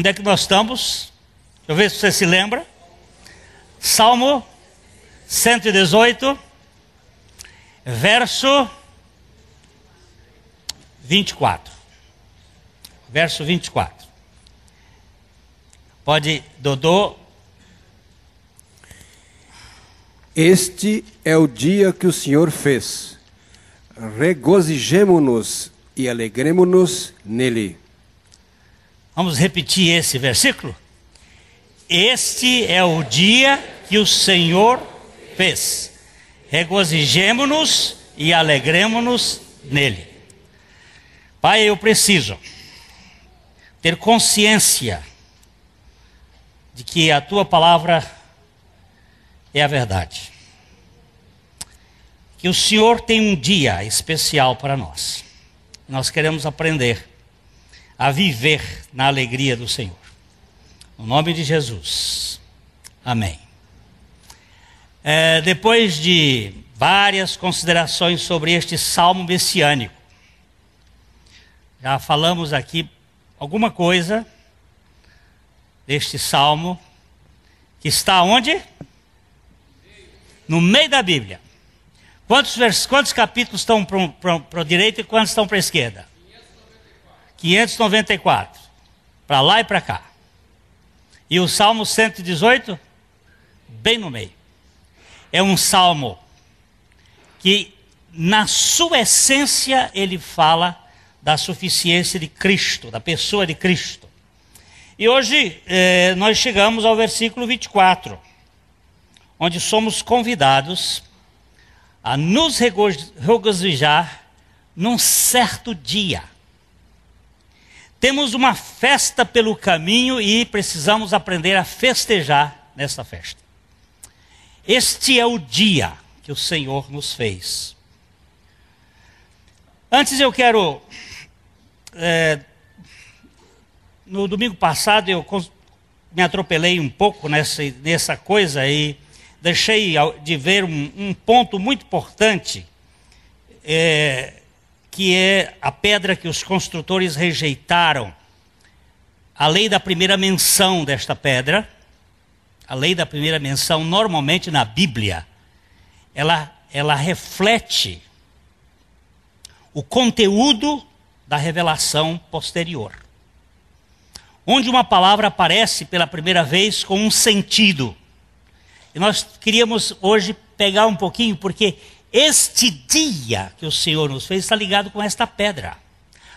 Onde é que nós estamos? Deixa eu ver se você se lembra. Salmo 118, verso 24. Verso 24. Pode, Dodô. Este é o dia que o Senhor fez. Regozijemo-nos e alegremo-nos nele. Vamos repetir esse versículo? Este é o dia que o Senhor fez. Regozijemo-nos e alegremos-nos nele. Pai, eu preciso ter consciência de que a tua palavra é a verdade. Que o Senhor tem um dia especial para nós. Nós queremos aprender a viver na alegria do Senhor. No nome de Jesus. Amém. É, depois de várias considerações sobre este salmo messiânico, já falamos aqui alguma coisa deste salmo que está onde? No meio da Bíblia. Quantos, quantos capítulos estão para a direita e quantos estão para a esquerda? 594, para lá e para cá. E o Salmo 118, bem no meio. É um salmo que, na sua essência, ele fala da suficiência de Cristo, da pessoa de Cristo. E hoje eh, nós chegamos ao versículo 24, onde somos convidados a nos regozijar num certo dia. Temos uma festa pelo caminho e precisamos aprender a festejar nessa festa. Este é o dia que o Senhor nos fez. Antes eu quero. É, no domingo passado eu me atropelei um pouco nessa, nessa coisa e deixei de ver um, um ponto muito importante é, que é a pedra que os construtores rejeitaram. A lei da primeira menção desta pedra, a lei da primeira menção, normalmente na Bíblia, ela, ela reflete o conteúdo da revelação posterior. Onde uma palavra aparece pela primeira vez com um sentido. E nós queríamos hoje pegar um pouquinho, porque este dia que o Senhor nos fez está ligado com esta pedra.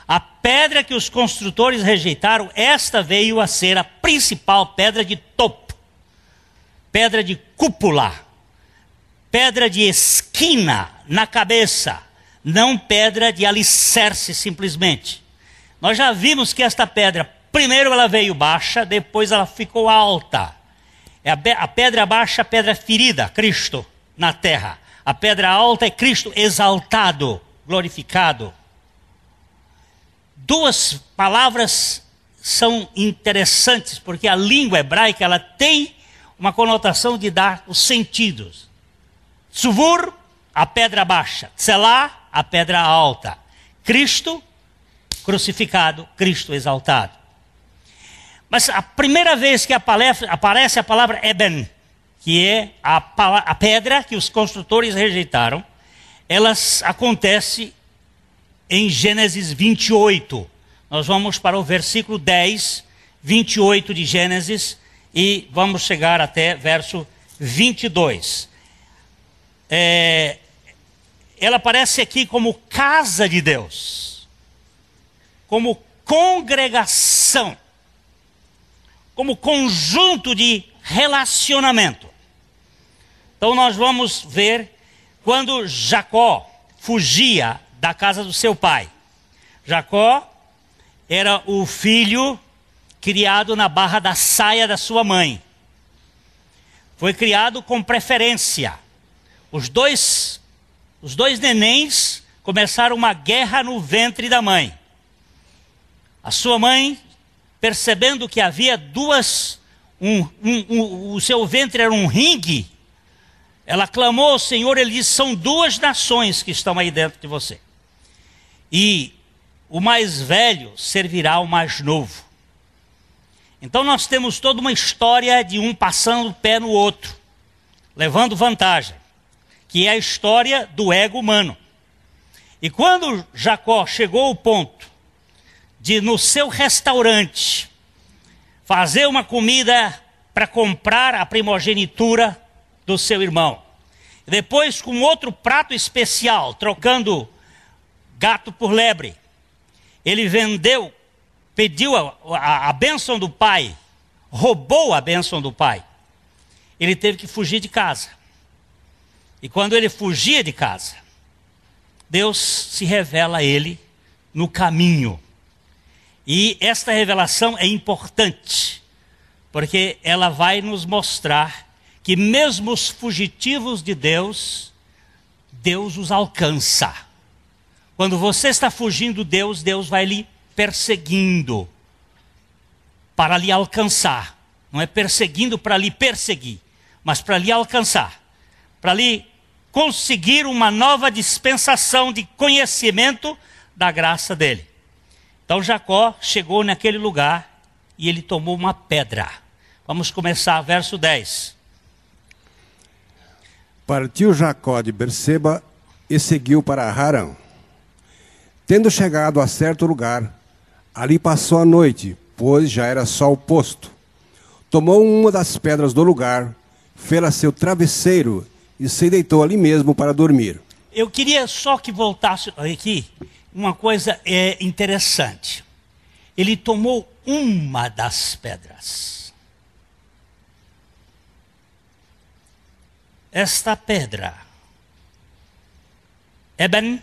A pedra que os construtores rejeitaram, esta veio a ser a principal pedra de topo, pedra de cúpula, pedra de esquina na cabeça, não pedra de alicerce simplesmente. Nós já vimos que esta pedra, primeiro ela veio baixa, depois ela ficou alta. É a pedra baixa, a pedra ferida, Cristo, na terra. A pedra alta é Cristo exaltado, glorificado. Duas palavras são interessantes, porque a língua hebraica ela tem uma conotação de dar os sentidos. Tsuvur, a pedra baixa. Tselá, a pedra alta. Cristo crucificado, Cristo exaltado. Mas a primeira vez que aparece a palavra Eben, que é a, a pedra que os construtores rejeitaram, elas acontece em Gênesis 28. Nós vamos para o versículo 10, 28 de Gênesis e vamos chegar até verso 22. É, ela aparece aqui como casa de Deus, como congregação, como conjunto de relacionamento. Então nós vamos ver quando Jacó fugia da casa do seu pai. Jacó era o filho criado na barra da saia da sua mãe. Foi criado com preferência. Os dois os dois nenéns começaram uma guerra no ventre da mãe. A sua mãe, percebendo que havia duas, um, um, um, o seu ventre era um ringue, ela clamou ao Senhor, ele disse: são duas nações que estão aí dentro de você. E o mais velho servirá ao mais novo. Então nós temos toda uma história de um passando o pé no outro, levando vantagem, que é a história do ego humano. E quando Jacó chegou ao ponto de, no seu restaurante, fazer uma comida para comprar a primogenitura do seu irmão. Depois, com outro prato especial, trocando gato por lebre, ele vendeu, pediu a, a, a bênção do pai, roubou a bênção do pai. Ele teve que fugir de casa. E quando ele fugia de casa, Deus se revela a ele no caminho. E esta revelação é importante, porque ela vai nos mostrar que mesmo os fugitivos de Deus, Deus os alcança. Quando você está fugindo de Deus, Deus vai lhe perseguindo para lhe alcançar. Não é perseguindo para lhe perseguir, mas para lhe alcançar, para lhe conseguir uma nova dispensação de conhecimento da graça dele. Então Jacó chegou naquele lugar e ele tomou uma pedra. Vamos começar verso 10. Partiu Jacó de Berseba e seguiu para Harã. Tendo chegado a certo lugar, ali passou a noite, pois já era sol posto. Tomou uma das pedras do lugar, fê-la seu travesseiro e se deitou ali mesmo para dormir. Eu queria só que voltasse aqui uma coisa é, interessante. Ele tomou uma das pedras. esta pedra, Eben,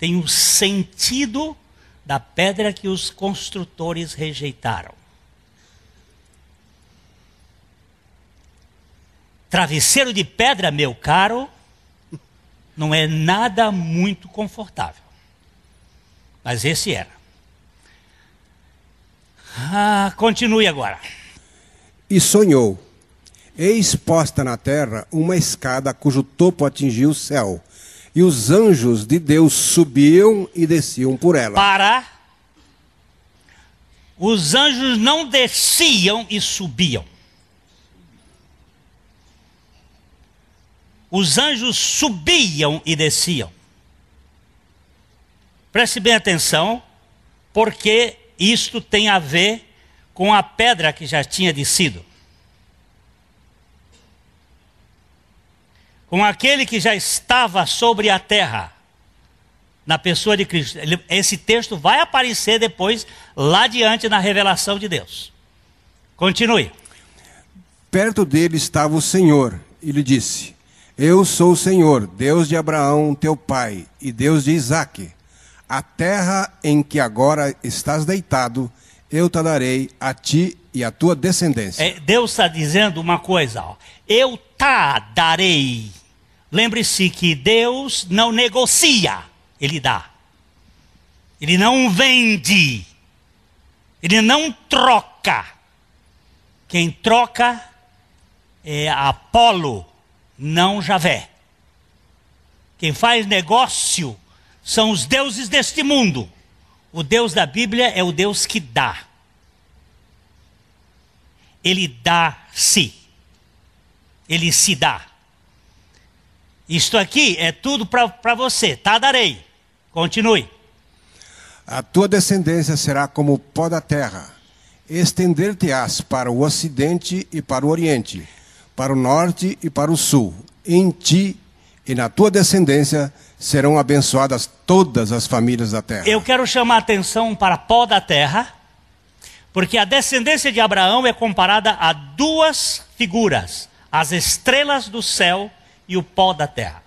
tem o sentido da pedra que os construtores rejeitaram. Travesseiro de pedra, meu caro, não é nada muito confortável. Mas esse era. Ah, continue agora. E sonhou exposta na terra uma escada cujo topo atingia o céu, e os anjos de Deus subiam e desciam por ela. Para os anjos não desciam e subiam. Os anjos subiam e desciam. Preste bem atenção, porque isto tem a ver com a pedra que já tinha descido. com aquele que já estava sobre a terra, na pessoa de Cristo. Esse texto vai aparecer depois, lá diante, na revelação de Deus. Continue. Perto dele estava o Senhor, e lhe disse: Eu sou o Senhor, Deus de Abraão, teu pai, e Deus de Isaac. A terra em que agora estás deitado, eu te darei a ti e à tua descendência. É, Deus está dizendo uma coisa, ó. eu te tá darei Lembre-se que Deus não negocia, Ele dá. Ele não vende. Ele não troca. Quem troca é Apolo, não Javé. Quem faz negócio são os deuses deste mundo. O Deus da Bíblia é o Deus que dá. Ele dá-se. Ele se dá. Isto aqui é tudo para você, tá? Darei. Continue. A tua descendência será como o pó da terra. Estender-te-ás para o ocidente e para o oriente, para o norte e para o sul. Em ti e na tua descendência serão abençoadas todas as famílias da terra. Eu quero chamar a atenção para pó da terra, porque a descendência de Abraão é comparada a duas figuras: as estrelas do céu e o pó da terra.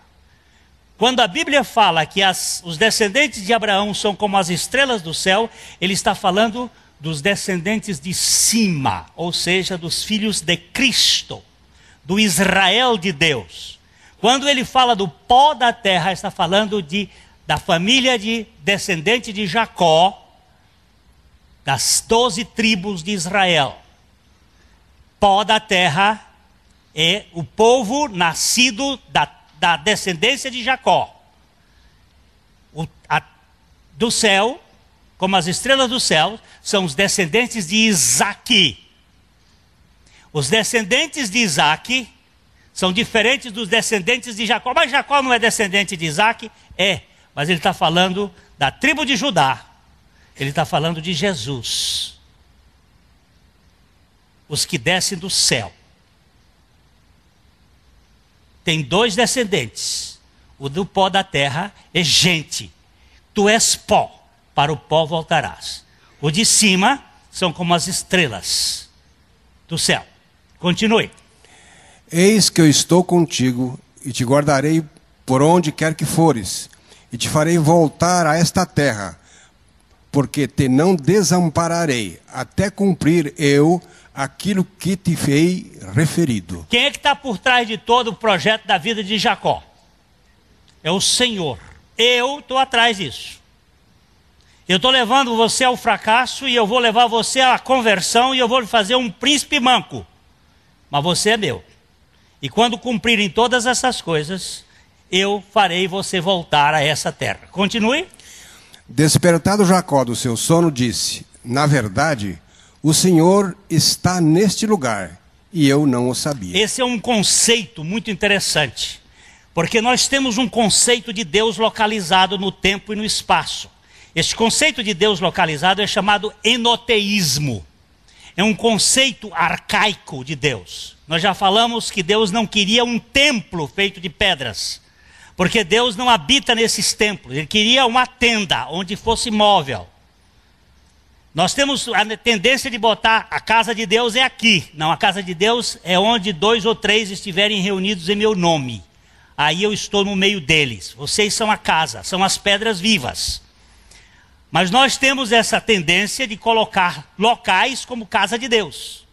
Quando a Bíblia fala que as, os descendentes de Abraão são como as estrelas do céu, ele está falando dos descendentes de cima, ou seja, dos filhos de Cristo, do Israel de Deus. Quando ele fala do pó da terra, está falando de, da família de descendente de Jacó, das doze tribos de Israel. Pó da terra é o povo nascido da, da descendência de Jacó. O, a, do céu, como as estrelas do céu, são os descendentes de Isaac. Os descendentes de Isaac são diferentes dos descendentes de Jacó. Mas Jacó não é descendente de Isaac? É, mas ele está falando da tribo de Judá. Ele está falando de Jesus. Os que descem do céu tem dois descendentes. O do pó da terra é gente. Tu és pó, para o pó voltarás. O de cima são como as estrelas do céu. Continue. Eis que eu estou contigo e te guardarei por onde quer que fores, e te farei voltar a esta terra, porque te não desampararei, até cumprir eu aquilo que te fei referido. Quem é que está por trás de todo o projeto da vida de Jacó? É o Senhor. Eu estou atrás disso. Eu estou levando você ao fracasso e eu vou levar você à conversão e eu vou fazer um príncipe manco. Mas você é meu. E quando cumprirem todas essas coisas, eu farei você voltar a essa terra. Continue. Despertado Jacó do seu sono, disse: Na verdade, o Senhor está neste lugar e eu não o sabia. Esse é um conceito muito interessante, porque nós temos um conceito de Deus localizado no tempo e no espaço. Esse conceito de Deus localizado é chamado enoteísmo. É um conceito arcaico de Deus. Nós já falamos que Deus não queria um templo feito de pedras, porque Deus não habita nesses templos. Ele queria uma tenda onde fosse móvel. Nós temos a tendência de botar a casa de Deus é aqui. Não, a casa de Deus é onde dois ou três estiverem reunidos em meu nome. Aí eu estou no meio deles. Vocês são a casa, são as pedras vivas. Mas nós temos essa tendência de colocar locais como casa de Deus.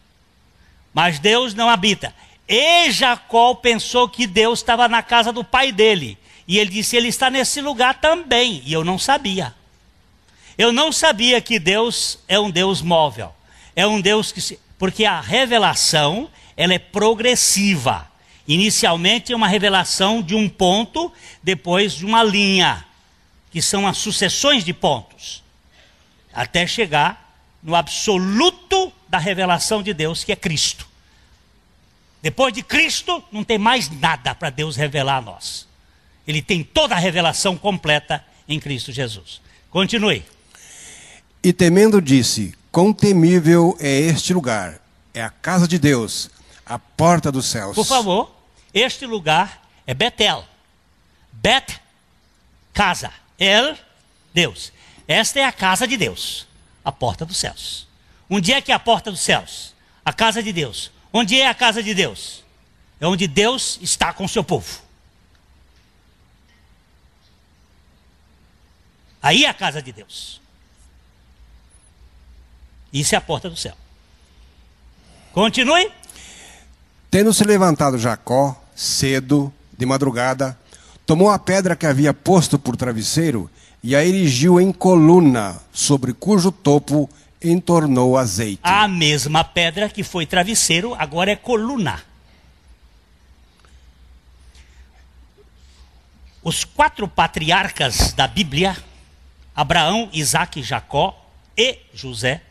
Mas Deus não habita. E Jacó pensou que Deus estava na casa do pai dele. E ele disse: Ele está nesse lugar também. E eu não sabia. Eu não sabia que Deus é um Deus móvel. É um Deus que se... porque a revelação, ela é progressiva. Inicialmente é uma revelação de um ponto, depois de uma linha, que são as sucessões de pontos, até chegar no absoluto da revelação de Deus, que é Cristo. Depois de Cristo, não tem mais nada para Deus revelar a nós. Ele tem toda a revelação completa em Cristo Jesus. Continue. E temendo disse: Quão temível é este lugar! É a casa de Deus, a porta dos céus. Por favor, este lugar é Betel. Bet, casa. El, Deus. Esta é a casa de Deus, a porta dos céus. Onde é que é a porta dos céus? A casa de Deus. Onde é a casa de Deus? É onde Deus está com o seu povo. Aí é a casa de Deus. Isso é a porta do céu. Continue. Tendo se levantado Jacó, cedo, de madrugada, tomou a pedra que havia posto por travesseiro e a erigiu em coluna, sobre cujo topo entornou azeite. A mesma pedra que foi travesseiro, agora é coluna. Os quatro patriarcas da Bíblia, Abraão, Isaac, Jacó e José,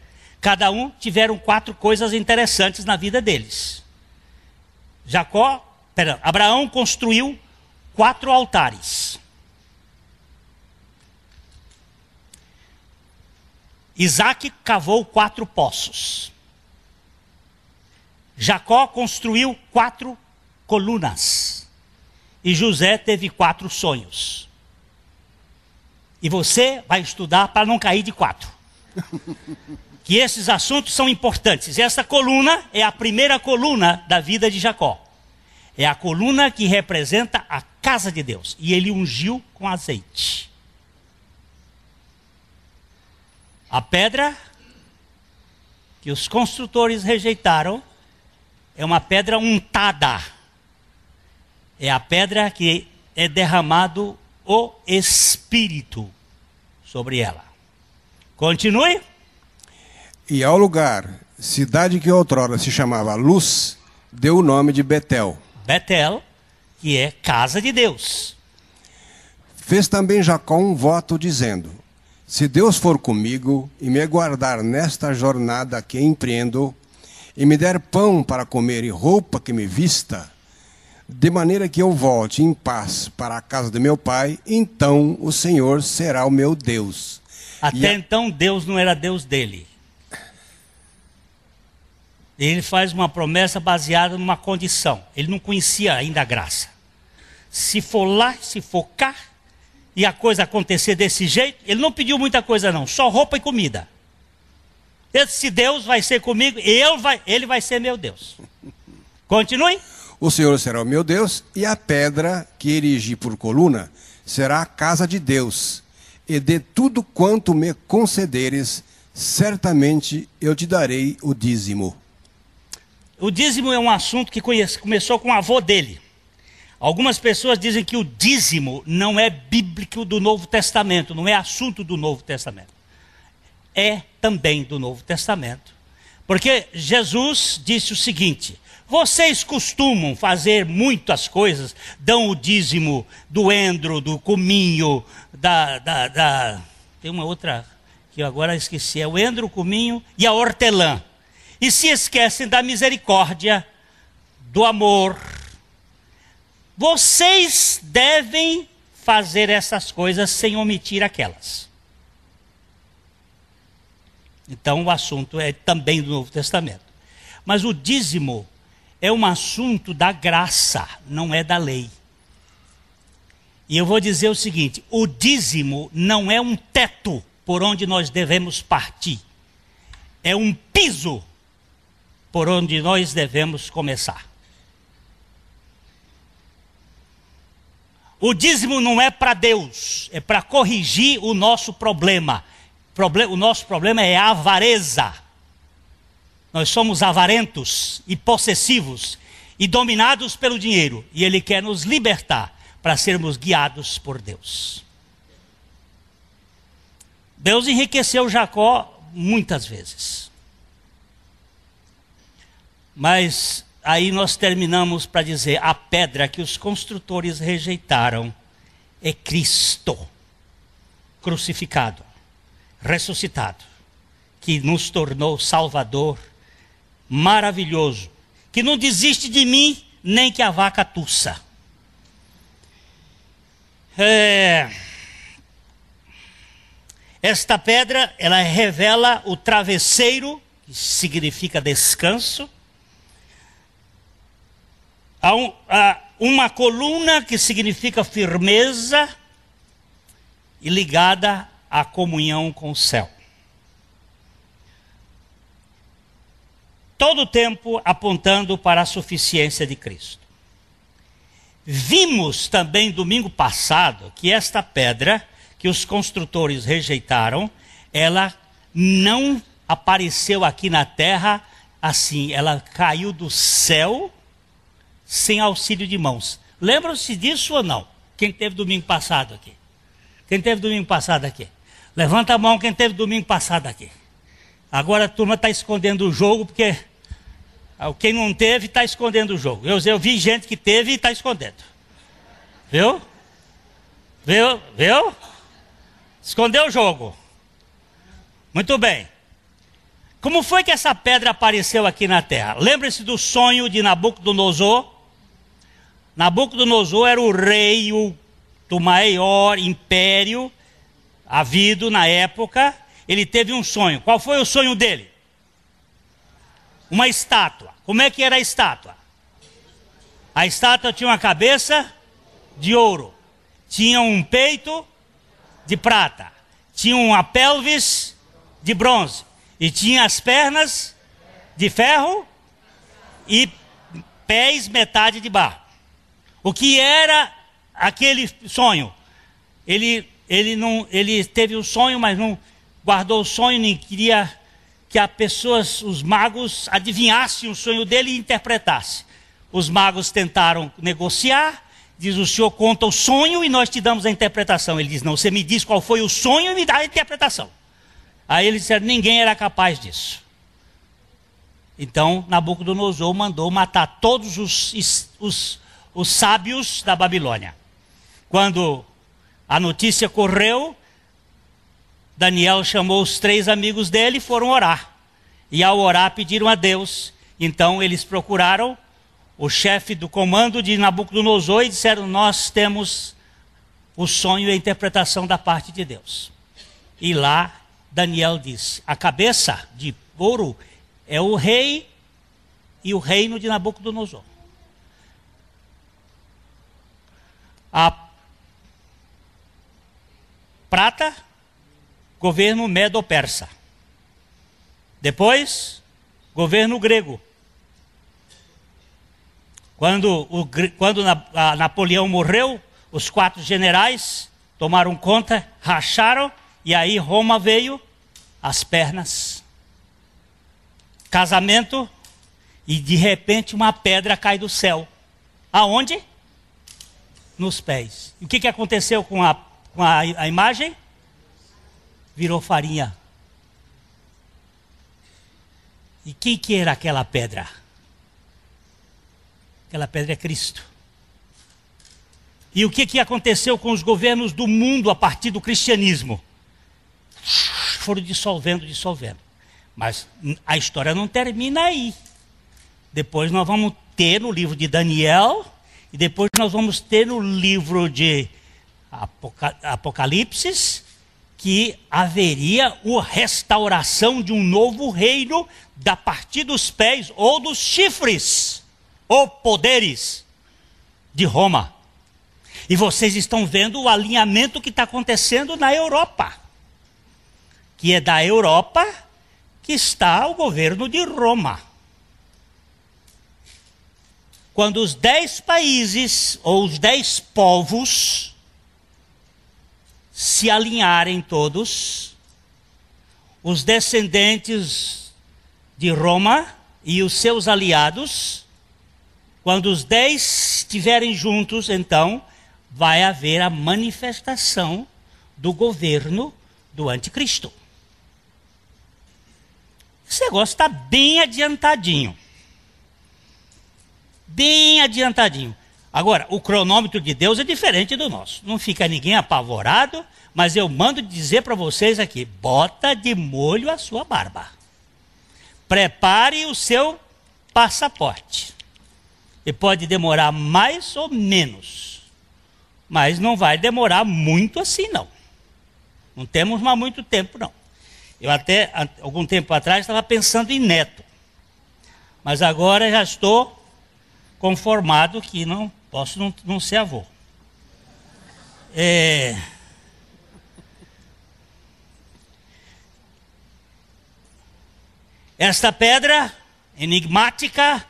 Cada um tiveram quatro coisas interessantes na vida deles. Jacó, Abraão construiu quatro altares. Isaac cavou quatro poços. Jacó construiu quatro colunas. E José teve quatro sonhos. E você vai estudar para não cair de quatro. que esses assuntos são importantes. Essa coluna é a primeira coluna da vida de Jacó. É a coluna que representa a casa de Deus. E ele ungiu com azeite. A pedra que os construtores rejeitaram é uma pedra untada. É a pedra que é derramado o Espírito sobre ela. Continue. E ao lugar, cidade que outrora se chamava Luz, deu o nome de Betel. Betel, que é casa de Deus. Fez também Jacó um voto dizendo: Se Deus for comigo e me guardar nesta jornada que empreendo, e me der pão para comer e roupa que me vista, de maneira que eu volte em paz para a casa de meu pai, então o Senhor será o meu Deus. Até a... então Deus não era Deus dele ele faz uma promessa baseada numa condição. Ele não conhecia ainda a graça. Se for lá, se for cá, e a coisa acontecer desse jeito, ele não pediu muita coisa não, só roupa e comida. Esse Deus vai ser comigo, eu vai, ele vai ser meu Deus. Continue. O Senhor será o meu Deus, e a pedra que erigi por coluna será a casa de Deus. E de tudo quanto me concederes, certamente eu te darei o dízimo. O dízimo é um assunto que conhece, começou com o avô dele. Algumas pessoas dizem que o dízimo não é bíblico do Novo Testamento, não é assunto do Novo Testamento. É também do Novo Testamento. Porque Jesus disse o seguinte: vocês costumam fazer muitas coisas, dão o dízimo do endro, do cominho, da. da, da... Tem uma outra que eu agora esqueci: é o endro, o cominho e a hortelã e se esquecem da misericórdia, do amor. Vocês devem fazer essas coisas sem omitir aquelas. Então o assunto é também do Novo Testamento. Mas o dízimo é um assunto da graça, não é da lei. E eu vou dizer o seguinte: o dízimo não é um teto por onde nós devemos partir, é um piso por onde nós devemos começar. O dízimo não é para Deus, é para corrigir o nosso problema. O nosso problema é a avareza. Nós somos avarentos e possessivos e dominados pelo dinheiro, e Ele quer nos libertar para sermos guiados por Deus. Deus enriqueceu Jacó muitas vezes. Mas aí nós terminamos para dizer: a pedra que os construtores rejeitaram é Cristo crucificado, ressuscitado, que nos tornou Salvador maravilhoso, que não desiste de mim nem que a vaca tussa. É... Esta pedra, ela revela o travesseiro, que significa descanso, Há, um, há uma coluna que significa firmeza e ligada à comunhão com o céu. Todo o tempo apontando para a suficiência de Cristo. Vimos também domingo passado que esta pedra que os construtores rejeitaram, ela não apareceu aqui na terra assim, ela caiu do céu sem auxílio de mãos. Lembram-se disso ou não? Quem teve domingo passado aqui? Quem teve domingo passado aqui? Levanta a mão quem teve domingo passado aqui. Agora a turma está escondendo o jogo porque ah, quem não teve está escondendo o jogo. Eu, eu vi gente que teve e está escondendo. Viu? Viu? Viu? Escondeu o jogo. Muito bem. Como foi que essa pedra apareceu aqui na terra? Lembre-se do sonho de Nabucodonosor Nabucodonosor era o rei do maior império havido na época. Ele teve um sonho. Qual foi o sonho dele? Uma estátua. Como é que era a estátua? A estátua tinha uma cabeça de ouro, tinha um peito de prata, tinha uma pelvis de bronze e tinha as pernas de ferro e pés metade de barro. O que era aquele sonho? Ele, ele, não, ele teve o sonho, mas não guardou o sonho, nem queria que as pessoas, os magos, adivinhassem o sonho dele e interpretassem. Os magos tentaram negociar, diz o senhor conta o sonho e nós te damos a interpretação. Ele diz, não, você me diz qual foi o sonho e me dá a interpretação. Aí eles disseram, ninguém era capaz disso. Então Nabucodonosor mandou matar todos os, os os sábios da Babilônia. Quando a notícia correu, Daniel chamou os três amigos dele e foram orar. E ao orar pediram a Deus. Então eles procuraram o chefe do comando de Nabucodonosor e disseram: Nós temos o sonho e a interpretação da parte de Deus. E lá Daniel disse: A cabeça de ouro é o rei e o reino de Nabucodonosor. a prata, governo medo-persa. Depois, governo grego. Quando, o, quando Napoleão morreu, os quatro generais tomaram conta, racharam, e aí Roma veio as pernas. Casamento, e de repente uma pedra cai do céu. Aonde? nos pés. o que, que aconteceu com, a, com a, a imagem? Virou farinha. E quem que era aquela pedra? Aquela pedra é Cristo. E o que, que aconteceu com os governos do mundo a partir do cristianismo? Foram dissolvendo, dissolvendo. Mas a história não termina aí. Depois nós vamos ter no livro de Daniel e depois nós vamos ter o livro de Apocalipse, que haveria a restauração de um novo reino da partir dos pés ou dos chifres, ou poderes de Roma. E vocês estão vendo o alinhamento que está acontecendo na Europa. Que é da Europa que está o governo de Roma quando os dez países ou os dez povos se alinharem todos, os descendentes de Roma e os seus aliados, quando os dez estiverem juntos, então vai haver a manifestação do governo do anticristo. Esse negócio está bem adiantadinho bem adiantadinho. Agora, o cronômetro de Deus é diferente do nosso. Não fica ninguém apavorado, mas eu mando dizer para vocês aqui: bota de molho a sua barba. Prepare o seu passaporte. E pode demorar mais ou menos. Mas não vai demorar muito assim, não. Não temos mais muito tempo, não. Eu até, algum tempo atrás, estava pensando em neto. Mas agora já estou conformado que não posso não, não ser avô. É... Esta pedra enigmática,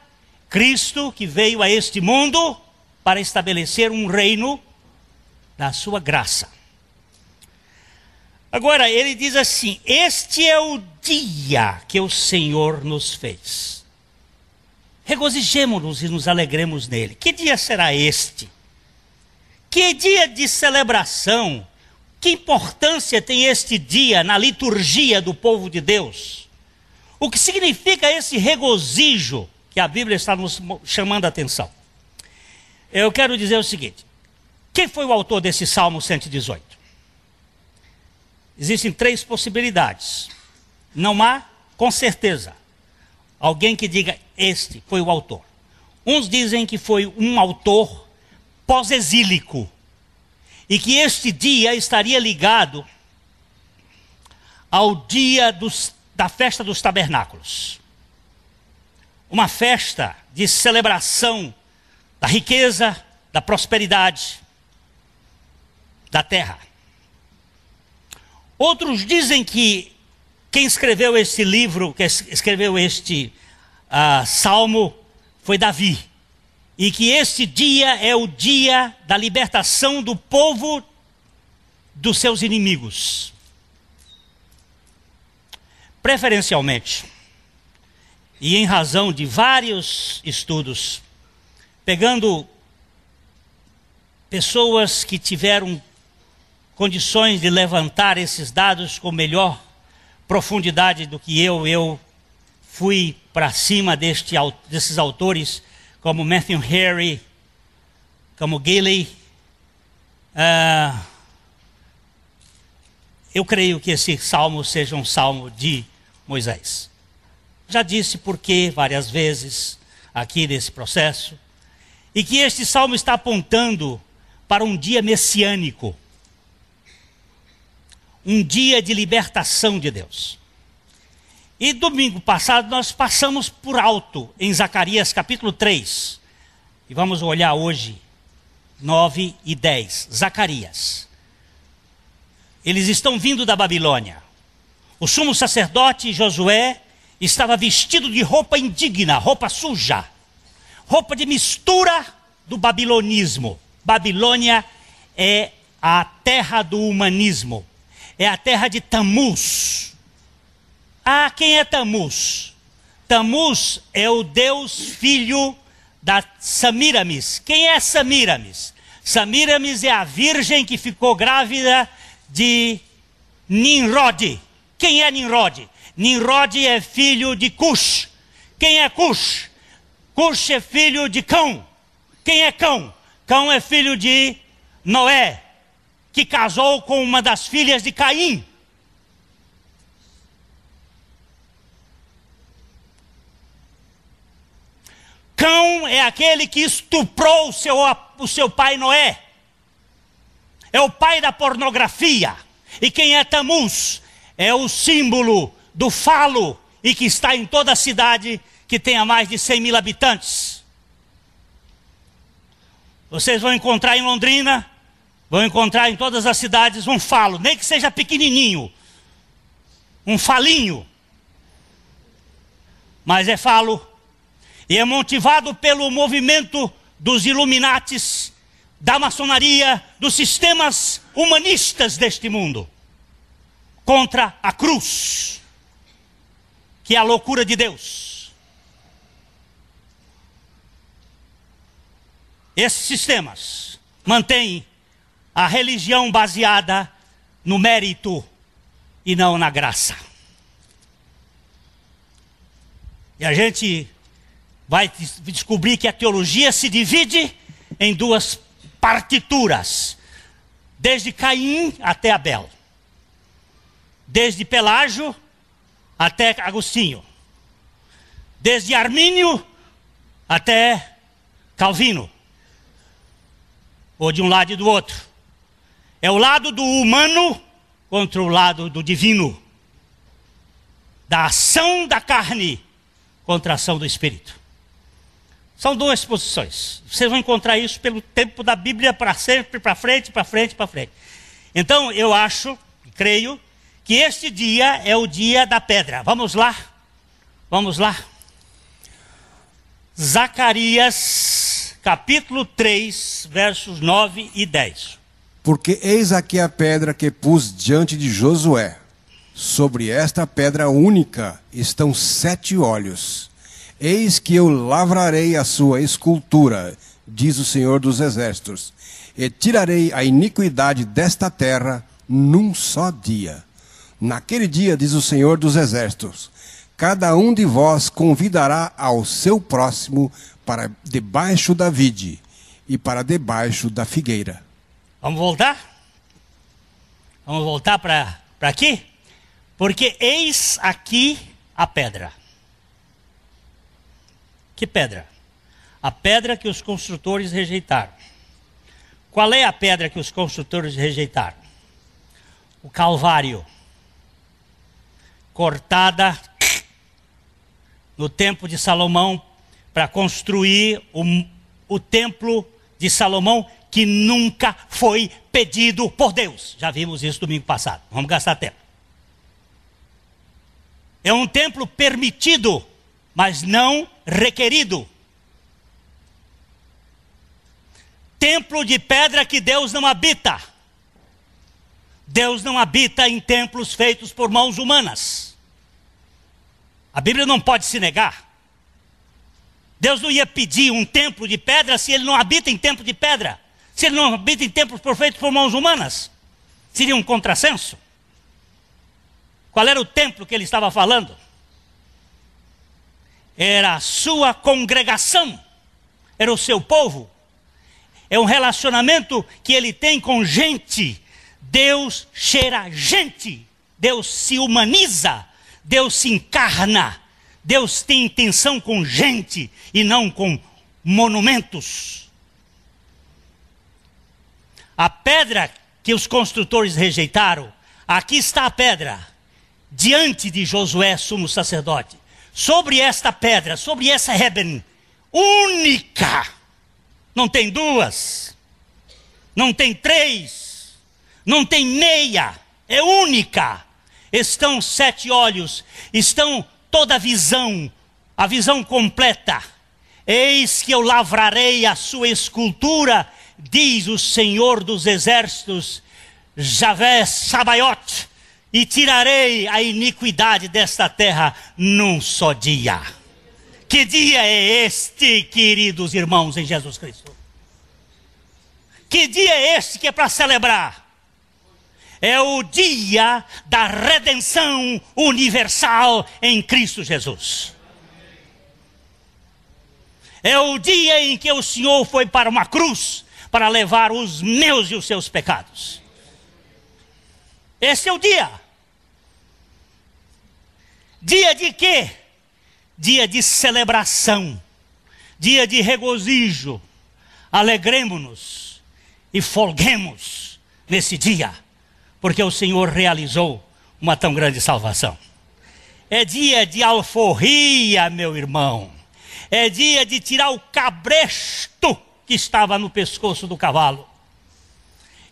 Cristo que veio a este mundo para estabelecer um reino da sua graça. Agora ele diz assim: Este é o dia que o Senhor nos fez. Regozijemo-nos e nos alegremos nele. Que dia será este? Que dia de celebração! Que importância tem este dia na liturgia do povo de Deus? O que significa esse regozijo que a Bíblia está nos chamando a atenção? Eu quero dizer o seguinte: quem foi o autor desse Salmo 118? Existem três possibilidades. Não há, com certeza. Alguém que diga, este foi o autor. Uns dizem que foi um autor pós-exílico e que este dia estaria ligado ao dia dos, da festa dos tabernáculos. Uma festa de celebração da riqueza, da prosperidade da terra. Outros dizem que quem escreveu este livro, que escreveu este uh, salmo, foi Davi. E que este dia é o dia da libertação do povo dos seus inimigos. Preferencialmente, e em razão de vários estudos, pegando pessoas que tiveram condições de levantar esses dados com melhor profundidade do que eu, eu fui para cima deste, desses autores, como Matthew Harry, como Gilly. Uh, eu creio que esse salmo seja um salmo de Moisés. Já disse porquê várias vezes aqui nesse processo, e que este salmo está apontando para um dia messiânico um dia de libertação de Deus. E domingo passado nós passamos por alto em Zacarias capítulo 3. E vamos olhar hoje 9 e 10. Zacarias. Eles estão vindo da Babilônia. O sumo sacerdote Josué estava vestido de roupa indigna, roupa suja, roupa de mistura do babilonismo. Babilônia é a terra do humanismo é a terra de Tamuz. Ah, quem é Tamuz? Tamuz é o deus filho da Samiramis. Quem é Samiramis? Samiramis é a virgem que ficou grávida de Nimrod. Quem é Nimrod? Nimrod é filho de Cush. Quem é Cush? Cush é filho de Cão. Quem é Cão? Cão é filho de Noé que casou com uma das filhas de Caim. Cão é aquele que estuprou o seu, o seu pai Noé. É o pai da pornografia. E quem é Tamuz? É o símbolo do falo e que está em toda a cidade que tenha mais de 100 mil habitantes. Vocês vão encontrar em Londrina Vão encontrar em todas as cidades um falo, nem que seja pequenininho, um falinho. Mas é falo, e é motivado pelo movimento dos iluminatis, da maçonaria, dos sistemas humanistas deste mundo contra a cruz, que é a loucura de Deus. Esses sistemas mantêm a religião baseada no mérito e não na graça. E a gente vai descobrir que a teologia se divide em duas partituras, desde Caim até Abel, desde Pelágio até Agostinho, desde Armínio até Calvino, ou de um lado e do outro. É o lado do humano contra o lado do divino. Da ação da carne contra a ação do espírito. São duas posições. Vocês vão encontrar isso pelo tempo da Bíblia para sempre, para frente, para frente, para frente. Então, eu acho, creio, que este dia é o dia da pedra. Vamos lá? Vamos lá? Zacarias, capítulo 3, versos 9 e 10. Porque eis aqui a pedra que pus diante de Josué. Sobre esta pedra única estão sete olhos. Eis que eu lavrarei a sua escultura, diz o Senhor dos Exércitos, e tirarei a iniquidade desta terra num só dia. Naquele dia, diz o Senhor dos Exércitos, cada um de vós convidará ao seu próximo para debaixo da vide e para debaixo da figueira. Vamos voltar? Vamos voltar para aqui? Porque eis aqui a pedra. Que pedra? A pedra que os construtores rejeitaram. Qual é a pedra que os construtores rejeitaram? O Calvário. Cortada no tempo de Salomão para construir o, o templo de Salomão que nunca foi pedido por Deus. Já vimos isso domingo passado. Vamos gastar tempo. É um templo permitido, mas não requerido. Templo de pedra que Deus não habita. Deus não habita em templos feitos por mãos humanas. A Bíblia não pode se negar. Deus não ia pedir um templo de pedra se ele não habita em templo de pedra. Se ele não habita em templos perfeitos por mãos humanas, seria um contrassenso. Qual era o templo que ele estava falando? Era a sua congregação, era o seu povo, é um relacionamento que ele tem com gente. Deus cheira gente, Deus se humaniza, Deus se encarna, Deus tem intenção com gente e não com monumentos. A pedra que os construtores rejeitaram, aqui está a pedra, diante de Josué, sumo sacerdote. Sobre esta pedra, sobre essa Heben, única, não tem duas, não tem três, não tem meia, é única. Estão sete olhos, estão toda a visão, a visão completa. Eis que eu lavrarei a sua escultura diz o Senhor dos Exércitos, Javé Sabaiot, e tirarei a iniquidade desta terra num só dia. Que dia é este, queridos irmãos em Jesus Cristo? Que dia é este que é para celebrar? É o dia da redenção universal em Cristo Jesus. É o dia em que o Senhor foi para uma cruz para levar os meus e os seus pecados. Esse é o dia. Dia de quê? Dia de celebração, dia de regozijo. Alegremos-nos e folguemos nesse dia, porque o Senhor realizou uma tão grande salvação. É dia de alforria, meu irmão. É dia de tirar o cabresto que estava no pescoço do cavalo.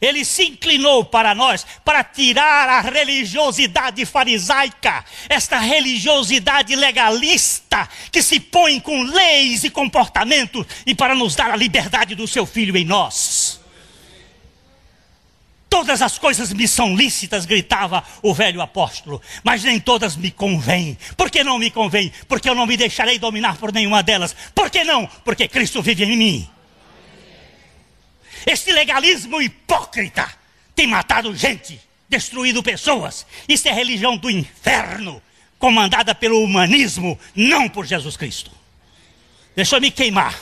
Ele se inclinou para nós para tirar a religiosidade farisaica, esta religiosidade legalista que se põe com leis e comportamento e para nos dar a liberdade do seu filho em nós. Todas as coisas me são lícitas, gritava o velho apóstolo, mas nem todas me convêm. Por que não me convém? Porque eu não me deixarei dominar por nenhuma delas. Por que não? Porque Cristo vive em mim. Este legalismo hipócrita tem matado gente, destruído pessoas. Isso é religião do inferno, comandada pelo humanismo, não por Jesus Cristo. Deixa eu me queimar.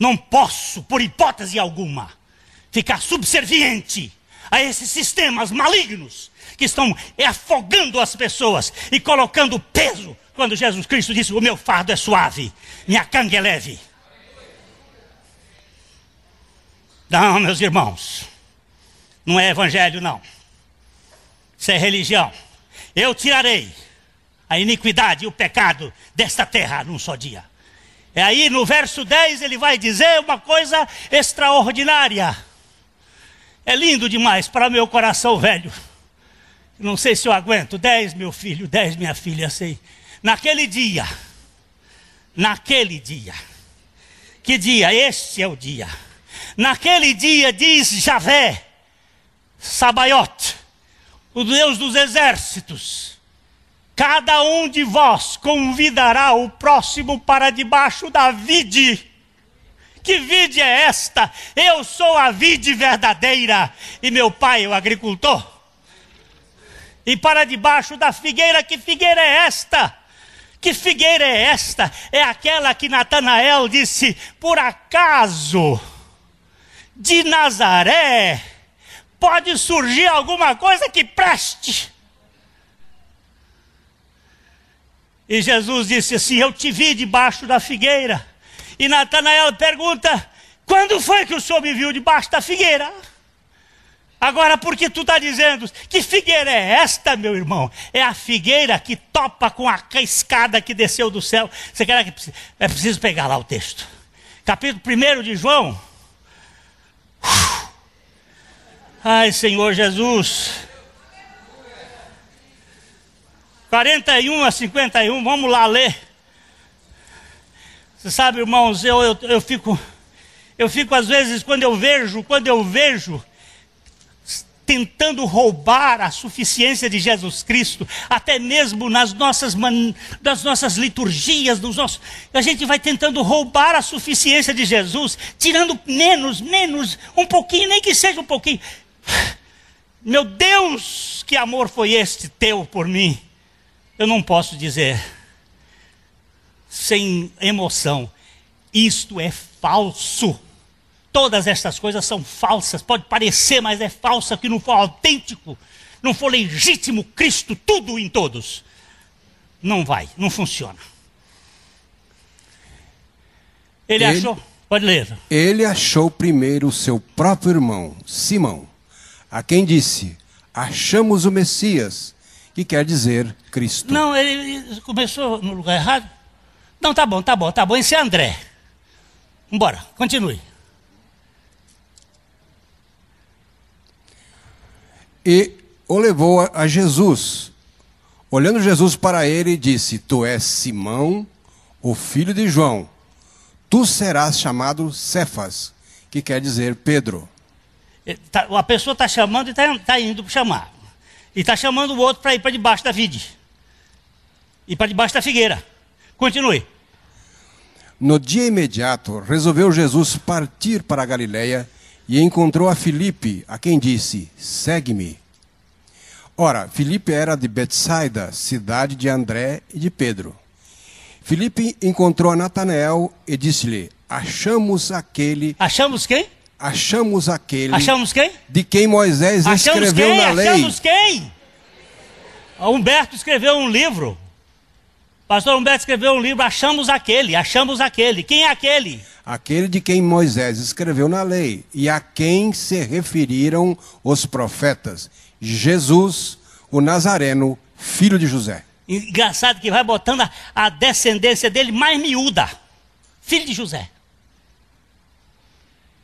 Não posso, por hipótese alguma, ficar subserviente a esses sistemas malignos que estão afogando as pessoas e colocando peso quando Jesus Cristo disse: O meu fardo é suave, minha canga é leve. Não, meus irmãos, não é evangelho, não. Isso é religião. Eu tirarei a iniquidade e o pecado desta terra num só dia. E é aí no verso 10 ele vai dizer uma coisa extraordinária. É lindo demais para meu coração velho. Não sei se eu aguento. Dez, meu filho, dez, minha filha, sei. Assim. Naquele dia, naquele dia, que dia? Este é o dia. Naquele dia, diz Javé, Sabaiote, o Deus dos exércitos, cada um de vós convidará o próximo para debaixo da vide. Que vide é esta? Eu sou a vide verdadeira e meu pai é o agricultor. E para debaixo da figueira, que figueira é esta? Que figueira é esta? É aquela que Natanael disse: por acaso de Nazaré pode surgir alguma coisa que preste? E Jesus disse assim: Eu te vi debaixo da figueira. E Natanael pergunta: Quando foi que o senhor me viu debaixo da figueira? Agora, porque tu está dizendo, que figueira é esta, meu irmão? É a figueira que topa com a escada que desceu do céu. Você quer que é preciso pegar lá o texto. Capítulo 1 de João. Ai, Senhor Jesus. 41 a 51, vamos lá ler. Você sabe, irmãos, eu, eu, eu fico eu fico às vezes quando eu vejo, quando eu vejo tentando roubar a suficiência de Jesus Cristo, até mesmo nas nossas, man... nas nossas liturgias, nos nossos... a gente vai tentando roubar a suficiência de Jesus, tirando menos, menos, um pouquinho, nem que seja um pouquinho. Meu Deus, que amor foi este teu por mim? Eu não posso dizer sem emoção, isto é falso. Todas estas coisas são falsas, pode parecer, mas é falsa que não for autêntico, não for legítimo Cristo, tudo em todos. Não vai, não funciona. Ele, ele achou, pode ler. Ele achou primeiro o seu próprio irmão, Simão, a quem disse: Achamos o Messias, que quer dizer Cristo. Não, ele começou no lugar errado. Não, tá bom, tá bom, tá bom. Esse é André. Vambora, continue. e o levou a, Jesus. Olhando Jesus para ele, disse: Tu és Simão, o filho de João. Tu serás chamado Cefas, que quer dizer Pedro. É, tá, a pessoa está chamando e está tá indo para chamar. E está chamando o outro para ir para debaixo da vide. E para debaixo da figueira. Continue. No dia imediato, resolveu Jesus partir para a Galiléia e encontrou a Filipe, a quem disse: Segue-me. Ora, Filipe era de Betsaida, cidade de André e de Pedro. Filipe encontrou a Natanael e disse-lhe: Achamos aquele. Achamos quem? Achamos aquele. Achamos quem? De quem Moisés Achamos escreveu quem? na lei. Achamos quem? Humberto escreveu um livro Pastor Humberto escreveu um livro, Achamos Aquele, Achamos Aquele. Quem é aquele? Aquele de quem Moisés escreveu na lei e a quem se referiram os profetas. Jesus, o Nazareno, filho de José. Engraçado que vai botando a, descendência dele mais miúda. Filho de José.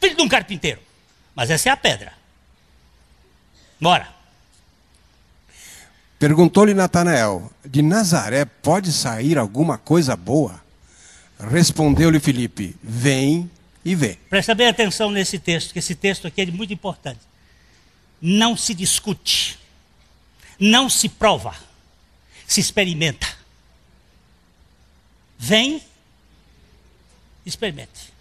Filho de um carpinteiro. Mas essa é a pedra. Bora. Perguntou-lhe Natanael: De Nazaré pode sair alguma coisa boa? Respondeu-lhe Filipe: Vem e vê. Presta bem atenção nesse texto, que esse texto aqui é muito importante. Não se discute, não se prova, se experimenta. Vem, experimente.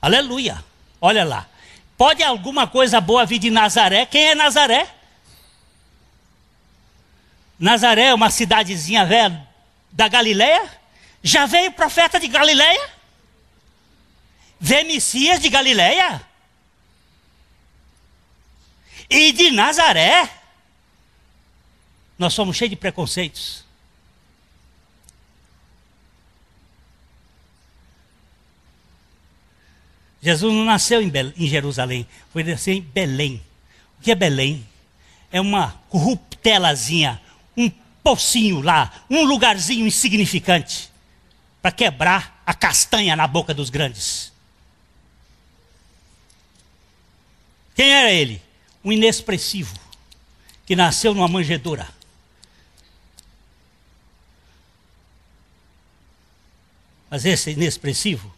Aleluia. Olha lá. Pode alguma coisa boa vir de Nazaré? Quem é Nazaré? Nazaré, é uma cidadezinha velha da Galileia, já veio profeta de Galileia? Vê Messias de Galileia? E de Nazaré? Nós somos cheios de preconceitos. Jesus não nasceu em, em Jerusalém, foi nascer em Belém. O que é Belém? É uma corruptelazinha pocinho lá, um lugarzinho insignificante, para quebrar a castanha na boca dos grandes. Quem era ele? Um inexpressivo, que nasceu numa manjedoura. Mas esse inexpressivo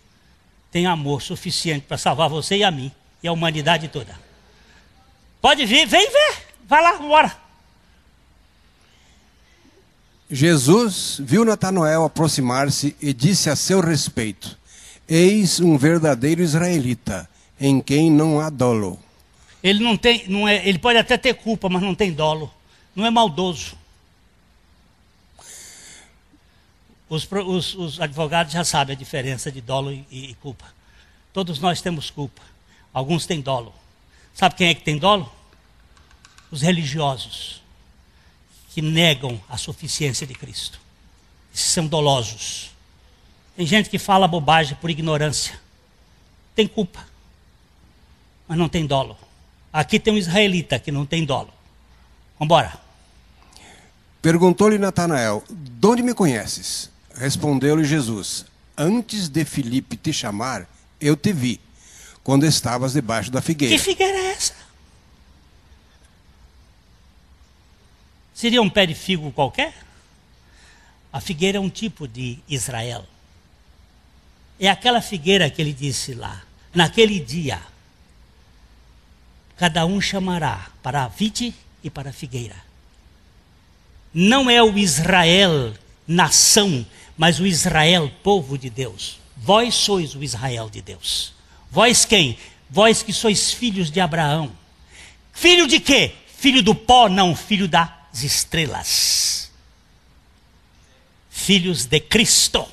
tem amor suficiente para salvar você e a mim e a humanidade toda. Pode vir, vem ver. Vai lá, bora. Jesus viu Natanael aproximar-se e disse a seu respeito: Eis um verdadeiro israelita, em quem não há dolo. Ele não tem, não é, ele pode até ter culpa, mas não tem dolo. Não é maldoso. Os, os, os advogados já sabem a diferença de dolo e, e culpa. Todos nós temos culpa. Alguns têm dolo. Sabe quem é que tem dolo? Os religiosos que negam a suficiência de Cristo. São dolosos. Tem gente que fala bobagem por ignorância. Tem culpa, mas não tem dolo. Aqui tem um israelita que não tem dolo. Vambora. Perguntou-lhe Natanael: De onde me conheces? Respondeu-lhe Jesus: Antes de Filipe te chamar, eu te vi, quando estavas debaixo da figueira. Que figueira é essa? Seria um pé de figo qualquer? A figueira é um tipo de Israel. É aquela figueira que ele disse lá, naquele dia. Cada um chamará para a vite e para a figueira. Não é o Israel nação, mas o Israel povo de Deus. Vós sois o Israel de Deus. Vós quem? Vós que sois filhos de Abraão. Filho de quê? Filho do pó, não, filho da das estrelas, filhos de Cristo.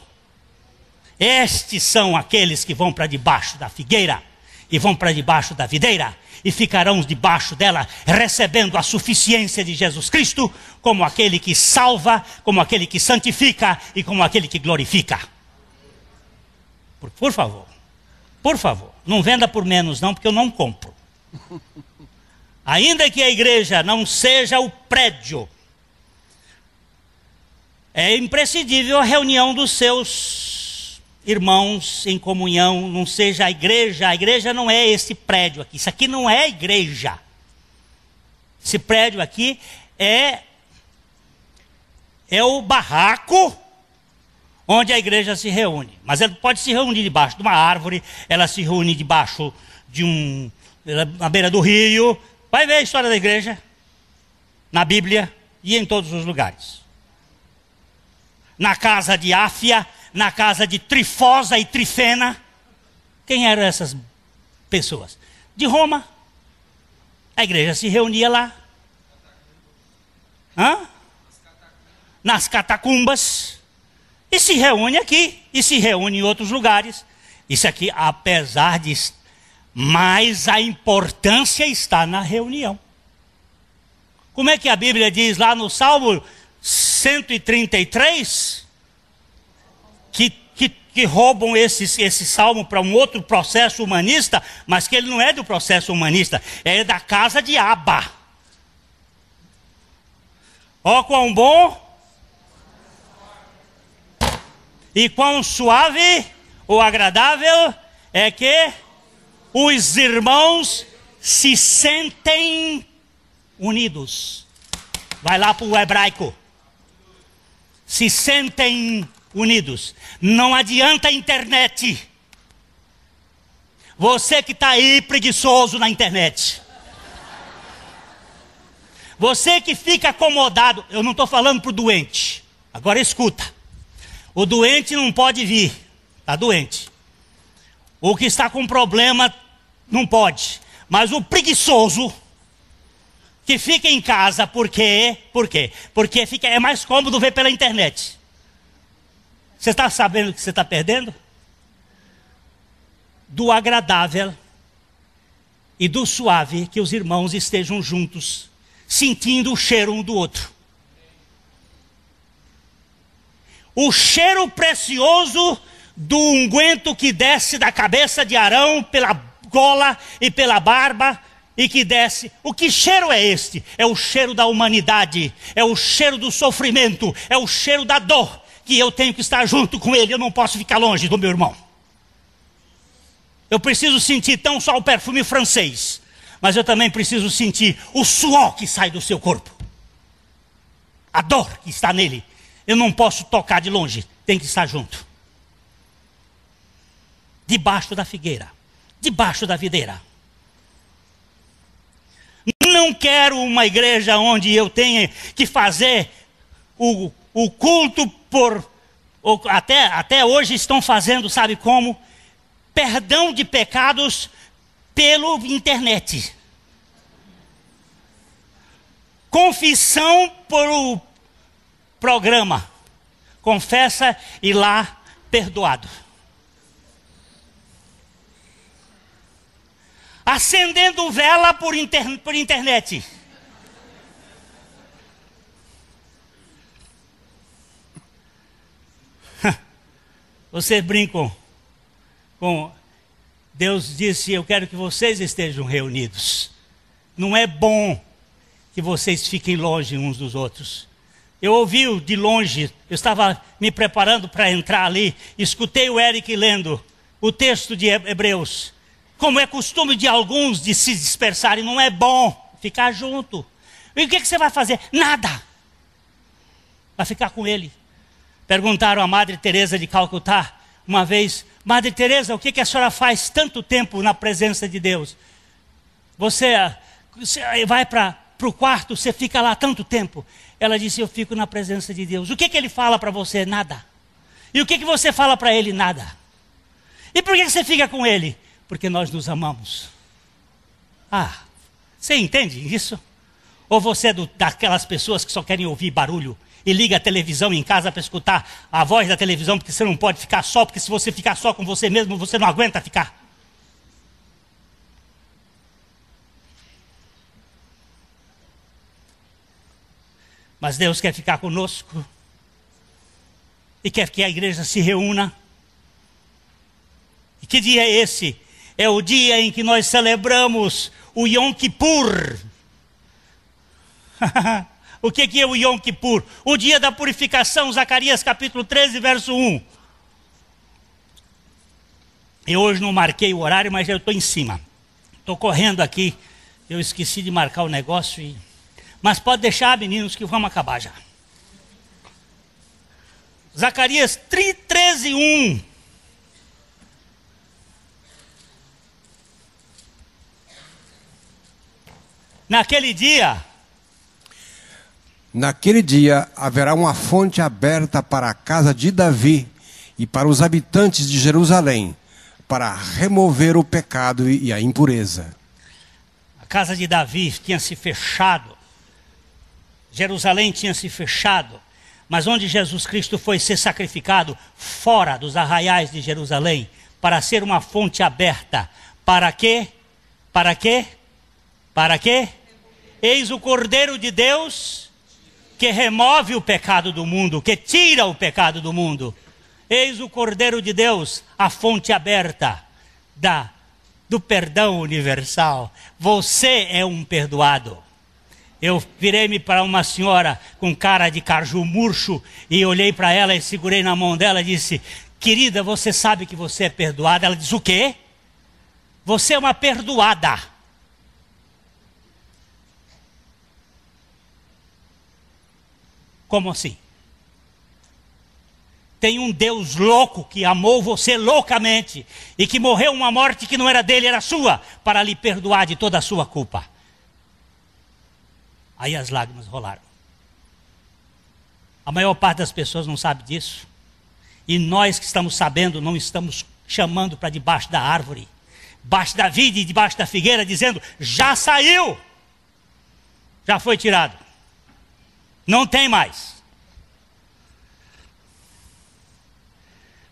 Estes são aqueles que vão para debaixo da figueira e vão para debaixo da videira e ficarão debaixo dela, recebendo a suficiência de Jesus Cristo, como aquele que salva, como aquele que santifica e como aquele que glorifica. Por, por favor, por favor, não venda por menos, não, porque eu não compro. Ainda que a igreja não seja o prédio, é imprescindível a reunião dos seus irmãos em comunhão, não seja a igreja, a igreja não é esse prédio aqui, isso aqui não é igreja. Esse prédio aqui é é o barraco onde a igreja se reúne. Mas ela pode se reunir debaixo de uma árvore, ela se reúne debaixo de um na beira do rio, Vai ver a história da igreja na Bíblia e em todos os lugares. Na casa de Áfia, na casa de Trifosa e Trifena. Quem eram essas pessoas? De Roma. A igreja se reunia lá. Hã? Nas catacumbas. E se reúne aqui. E se reúne em outros lugares. Isso aqui, apesar de mas a importância está na reunião. Como é que a Bíblia diz lá no Salmo 133? Que, que, que roubam esse, esse salmo para um outro processo humanista, mas que ele não é do processo humanista, é da casa de Abba. Ó, oh, quão bom! E quão suave ou agradável é que os irmãos se sentem unidos. Vai lá para o hebraico. Se sentem unidos. Não adianta a internet. Você que está aí preguiçoso na internet. Você que fica acomodado. Eu não estou falando para o doente. Agora escuta. O doente não pode vir. Está doente. O que está com problema não pode. Mas o preguiçoso que fica em casa, por quê? Por quê? Porque fica, é mais cômodo ver pela internet. Você está sabendo o que você está perdendo? Do agradável e do suave que os irmãos estejam juntos, sentindo o cheiro um do outro. O cheiro precioso do unguento que desce da cabeça de Arão pela gola e pela barba e que desce. O que cheiro é este? É o cheiro da humanidade, é o cheiro do sofrimento, é o cheiro da dor, que eu tenho que estar junto com ele, eu não posso ficar longe do meu irmão. Eu preciso sentir tão só o perfume francês, mas eu também preciso sentir o suor que sai do seu corpo, a dor que está nele. Eu não posso tocar de longe, tem que estar junto. Debaixo da figueira debaixo da videira. Não quero uma igreja onde eu tenha que fazer o, o culto por. Ou, até, até hoje estão fazendo, sabe como? Perdão de pecados pelo internet. Confissão por programa. Confessa e lá perdoado. acendendo vela por, inter, por internet. Vocês brincam com. Deus disse: Eu quero que vocês estejam reunidos. Não é bom que vocês fiquem longe uns dos outros. Eu ouvi de longe, eu estava me preparando para entrar ali, escutei o Eric lendo o texto de Hebreus como é costume de alguns de se dispersarem, não é bom ficar junto. E o que, é que você vai fazer? Nada. Vai ficar com ele. Perguntaram a Madre Teresa de Calcutá uma vez, Madre Teresa, o que, que a senhora faz tanto tempo na presença de Deus? Você, você vai para o quarto, você fica lá tanto tempo. Ela disse, eu fico na presença de Deus. O que, que ele fala para você? Nada. E o que, que você fala para ele? Nada. E por que, que você fica com ele? porque nós nos amamos. Ah, você entende isso? Ou você é do, daquelas pessoas que só querem ouvir barulho e liga a televisão em casa para escutar a voz da televisão, porque você não pode ficar só, porque se você ficar só com você mesmo, você não aguenta ficar. Mas Deus quer ficar conosco e quer que a igreja se reúna. E que dia é esse é o dia em que nós celebramos o Yom Kippur. o que, que é o Yom Kippur? O dia da purificação, Zacarias capítulo 13, verso 1. Eu hoje não marquei o horário, mas eu estou em cima. Estou correndo aqui. Eu esqueci de marcar o negócio. E... Mas pode deixar, meninos, que vamos acabar já. Zacarias 13, 1. Naquele dia. Naquele dia haverá uma fonte aberta para a casa de Davi e para os habitantes de Jerusalém, para remover o pecado e a impureza. A casa de Davi tinha se fechado, Jerusalém tinha se fechado, mas onde Jesus Cristo foi ser sacrificado, fora dos arraiais de Jerusalém, para ser uma fonte aberta, para quê? Para quê? Para quê? Eis o Cordeiro de Deus que remove o pecado do mundo, que tira o pecado do mundo. Eis o Cordeiro de Deus, a fonte aberta da do perdão universal. Você é um perdoado. Eu virei-me para uma senhora com cara de caju murcho e olhei para ela e segurei na mão dela e disse: Querida, você sabe que você é perdoada? Ela disse: O quê? Você é uma perdoada. Como assim? Tem um Deus louco que amou você loucamente e que morreu uma morte que não era dele, era sua, para lhe perdoar de toda a sua culpa. Aí as lágrimas rolaram. A maior parte das pessoas não sabe disso. E nós que estamos sabendo, não estamos chamando para debaixo da árvore, debaixo da vide e debaixo da figueira, dizendo: já saiu, já foi tirado. Não tem mais.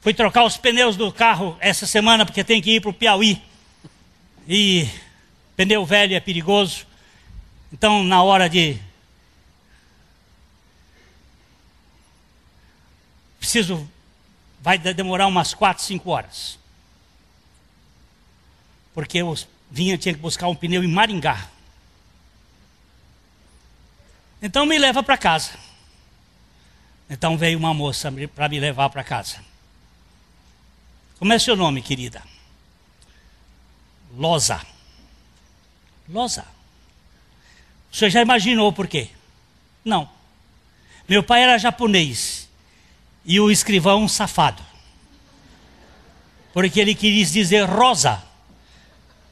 Fui trocar os pneus do carro essa semana, porque tem que ir para o Piauí. E pneu velho é perigoso. Então, na hora de. Preciso. Vai demorar umas 4, 5 horas. Porque eu vinha, tinha que buscar um pneu em Maringá. Então me leva para casa. Então veio uma moça para me levar para casa. Como é seu nome, querida? Loza. Loza. O senhor já imaginou por quê? Não. Meu pai era japonês e o escrivão um safado. Porque ele quis dizer rosa.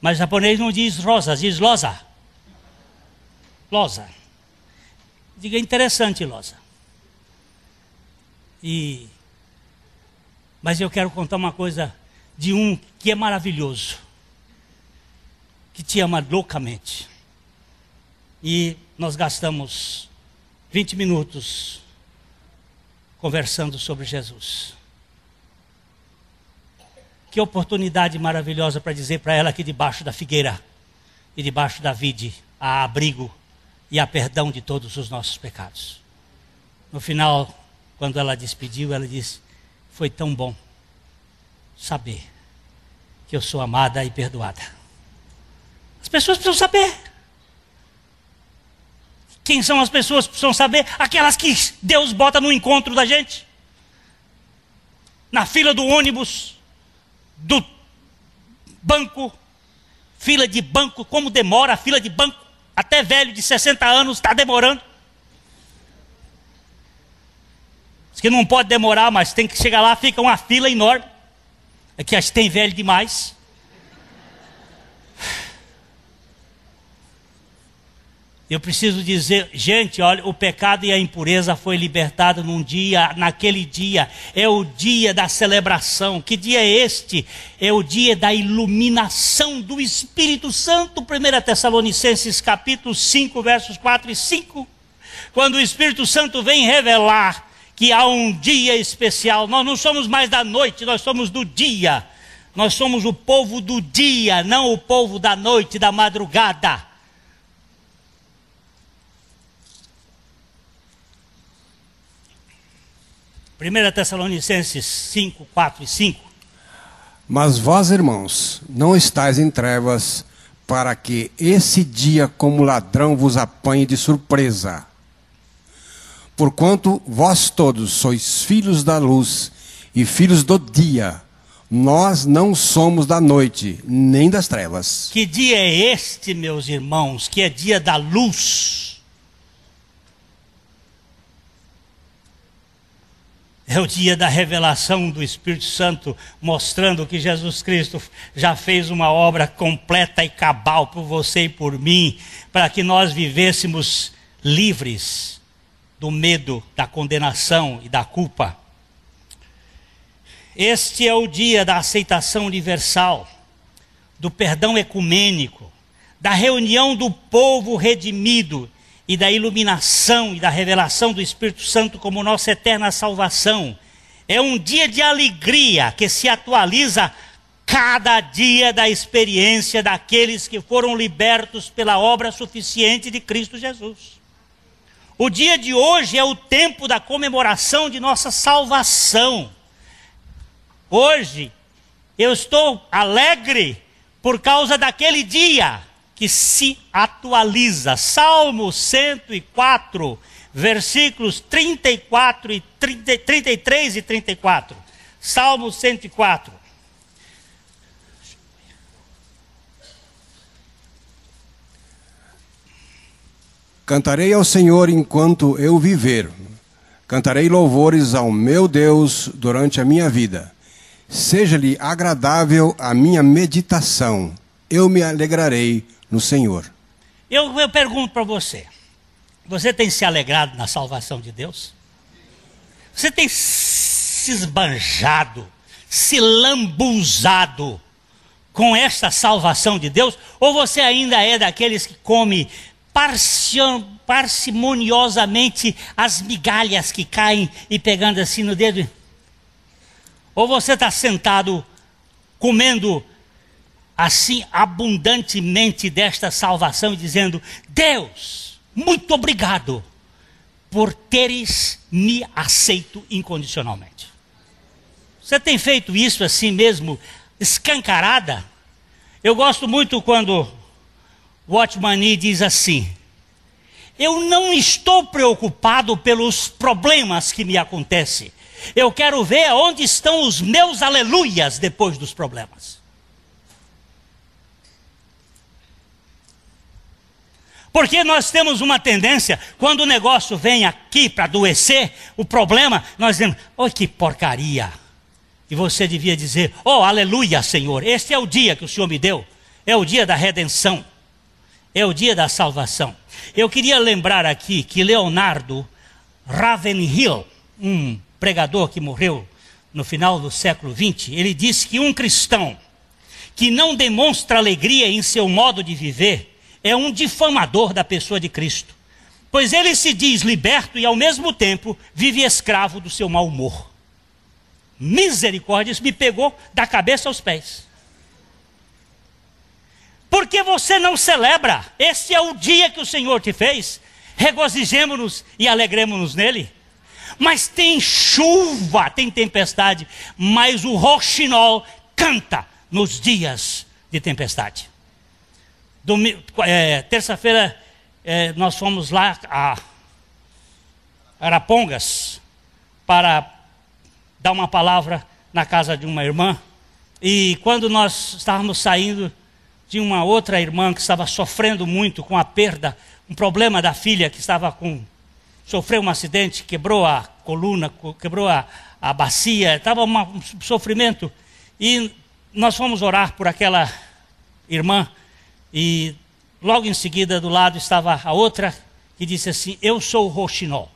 Mas japonês não diz rosa, diz loza. Loza. Diga, interessante, Losa. E... Mas eu quero contar uma coisa de um que é maravilhoso, que te ama loucamente. E nós gastamos 20 minutos conversando sobre Jesus. Que oportunidade maravilhosa para dizer para ela que debaixo da figueira e debaixo da vide há abrigo e há perdão de todos os nossos pecados. No final, quando ela despediu, ela disse: Foi tão bom saber que eu sou amada e perdoada. As pessoas precisam saber. Quem são as pessoas que precisam saber? Aquelas que Deus bota no encontro da gente. Na fila do ônibus, do banco, fila de banco, como demora a fila de banco. Até velho de 60 anos está demorando. Diz que não pode demorar, mas tem que chegar lá, fica uma fila enorme. Aqui é a gente tem velho demais. Eu preciso dizer, gente, olha, o pecado e a impureza foi libertado num dia, naquele dia, é o dia da celebração. Que dia é este? É o dia da iluminação do Espírito Santo, 1 Tessalonicenses capítulo 5, versos 4 e 5. Quando o Espírito Santo vem revelar que há um dia especial, nós não somos mais da noite, nós somos do dia. Nós somos o povo do dia, não o povo da noite, da madrugada. 1 Tessalonicenses 5, 4 e 5. Mas vós, irmãos, não estáis em trevas, para que esse dia, como ladrão, vos apanhe de surpresa. Porquanto vós todos sois filhos da luz e filhos do dia, nós não somos da noite, nem das trevas. Que dia é este, meus irmãos, que é dia da luz? é o dia da revelação do Espírito Santo, mostrando que Jesus Cristo já fez uma obra completa e cabal por você e por mim, para que nós vivêssemos livres do medo, da condenação e da culpa. Este é o dia da aceitação universal, do perdão ecumênico, da reunião do povo redimido e da iluminação e da revelação do Espírito Santo como nossa eterna salvação. É um dia de alegria que se atualiza cada dia da experiência daqueles que foram libertos pela obra suficiente de Cristo Jesus. O dia de hoje é o tempo da comemoração de nossa salvação. Hoje eu estou alegre por causa daquele dia que se atualiza. Salmo 104, versículos 34 e 30, 33 e 34. Salmo 104. Cantarei ao Senhor enquanto eu viver. Cantarei louvores ao meu Deus durante a minha vida. Seja-lhe agradável a minha meditação. Eu me alegrarei no Senhor. Eu, eu pergunto para você: você tem se alegrado na salvação de Deus? Você tem se esbanjado, se lambuzado com esta salvação de Deus? Ou você ainda é daqueles que come parcimoniosamente as migalhas que caem e pegando assim no dedo? Ou você está sentado comendo assim abundantemente desta salvação e dizendo: Deus, muito obrigado por teres me aceito incondicionalmente. Você tem feito isso assim mesmo, escancarada? Eu gosto muito quando Watchman Nee diz assim: Eu não estou preocupado pelos problemas que me acontecem. Eu quero ver onde estão os meus aleluias depois dos problemas. Porque nós temos uma tendência, quando o negócio vem aqui para adoecer, o problema, nós dizemos, oi que porcaria. E você devia dizer, oh aleluia Senhor, este é o dia que o Senhor me deu. É o dia da redenção. É o dia da salvação. Eu queria lembrar aqui que Leonardo Ravenhill, um pregador que morreu no final do século XX, ele disse que um cristão que não demonstra alegria em seu modo de viver é um difamador da pessoa de Cristo, pois ele se diz liberto e ao mesmo tempo vive escravo do seu mau humor. Misericórdia, isso me pegou da cabeça aos pés. Porque você não celebra? Este é o dia que o Senhor te fez. Regozijemo-nos e alegremos-nos nele. Mas tem chuva, tem tempestade, mas o roxinol canta nos dias de tempestade é, terça-feira é, nós fomos lá a Arapongas para dar uma palavra na casa de uma irmã. E quando nós estávamos saindo, tinha uma outra irmã que estava sofrendo muito com a perda, um problema da filha que estava com. sofreu um acidente, quebrou a coluna, quebrou a, a bacia, estava uma, um sofrimento. E nós fomos orar por aquela irmã e logo em seguida, do lado, estava a outra que disse assim: Eu sou o Roxinol.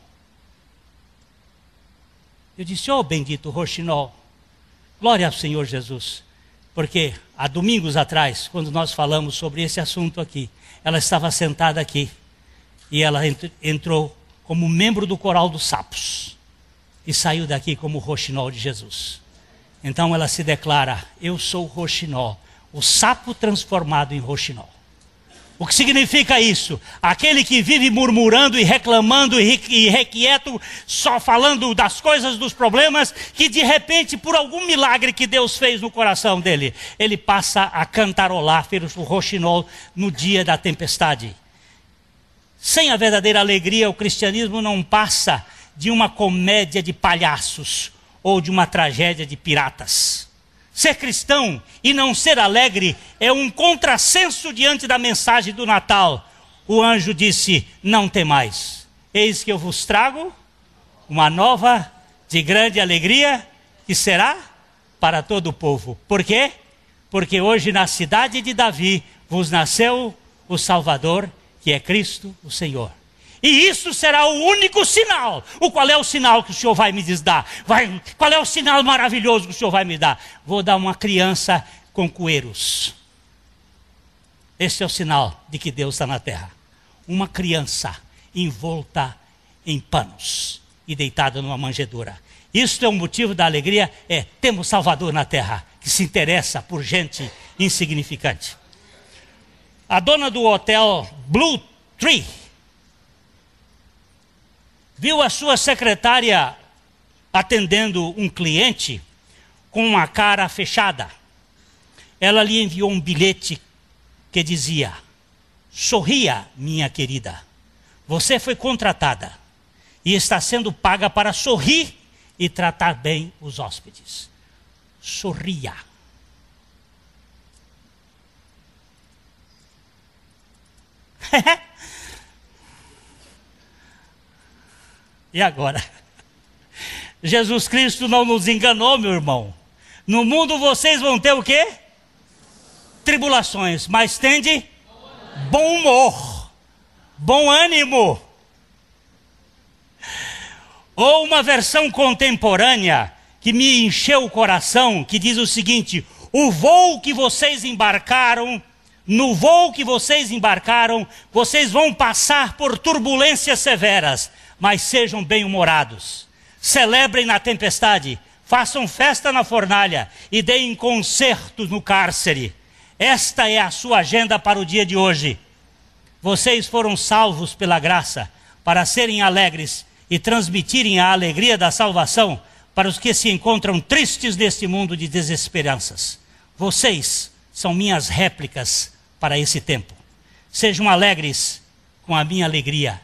Eu disse: Oh, bendito Roxinol, glória ao Senhor Jesus. Porque há domingos atrás, quando nós falamos sobre esse assunto aqui, ela estava sentada aqui e ela entrou como membro do coral dos sapos e saiu daqui como roxinol de Jesus. Então ela se declara: Eu sou roxinol o sapo transformado em roxinol. O que significa isso? Aquele que vive murmurando e reclamando e requieto, só falando das coisas, dos problemas, que de repente, por algum milagre que Deus fez no coração dele, ele passa a cantarolar, o roxinol, no dia da tempestade. Sem a verdadeira alegria, o cristianismo não passa de uma comédia de palhaços ou de uma tragédia de piratas. Ser cristão e não ser alegre é um contrassenso diante da mensagem do Natal. O anjo disse: Não temais, eis que eu vos trago uma nova de grande alegria que será para todo o povo. Por quê? Porque hoje na cidade de Davi vos nasceu o Salvador, que é Cristo, o Senhor. E isso será o único sinal. O qual é o sinal que o Senhor vai me dar? Vai, qual é o sinal maravilhoso que o Senhor vai me dar? Vou dar uma criança com coeiros. Esse é o sinal de que Deus está na terra. Uma criança envolta em panos e deitada numa manjedoura. Isto é um motivo da alegria, é temos Salvador na terra, que se interessa por gente insignificante. A dona do hotel Blue Tree viu a sua secretária atendendo um cliente com a cara fechada. Ela lhe enviou um bilhete que dizia: Sorria, minha querida. Você foi contratada e está sendo paga para sorrir e tratar bem os hóspedes. Sorria. e agora? Jesus Cristo não nos enganou, meu irmão. No mundo vocês vão ter o quê? Tribulações, mas tende bom humor, bom ânimo. Ou uma versão contemporânea que me encheu o coração, que diz o seguinte: o voo que vocês embarcaram, no voo que vocês embarcaram, vocês vão passar por turbulências severas mas sejam bem-humorados. Celebrem na tempestade, façam festa na fornalha e deem concertos no cárcere. Esta é a sua agenda para o dia de hoje. Vocês foram salvos pela graça para serem alegres e transmitirem a alegria da salvação para os que se encontram tristes neste mundo de desesperanças. Vocês são minhas réplicas para esse tempo. Sejam alegres com a minha alegria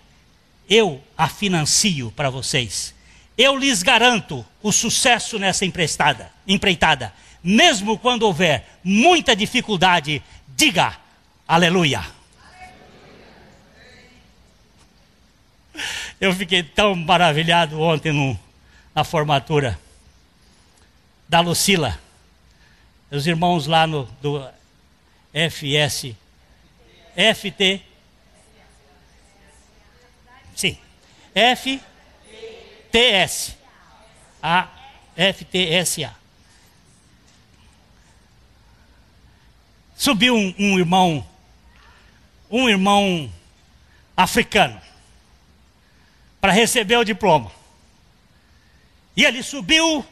eu a financio para vocês. Eu lhes garanto o sucesso nessa emprestada, empreitada. Mesmo quando houver muita dificuldade, diga aleluia. Eu fiquei tão maravilhado ontem no, na formatura da Lucila. Os irmãos lá no, do FS, FT, FTS. A a Subiu um, um irmão, um irmão africano, para receber o diploma. E ele subiu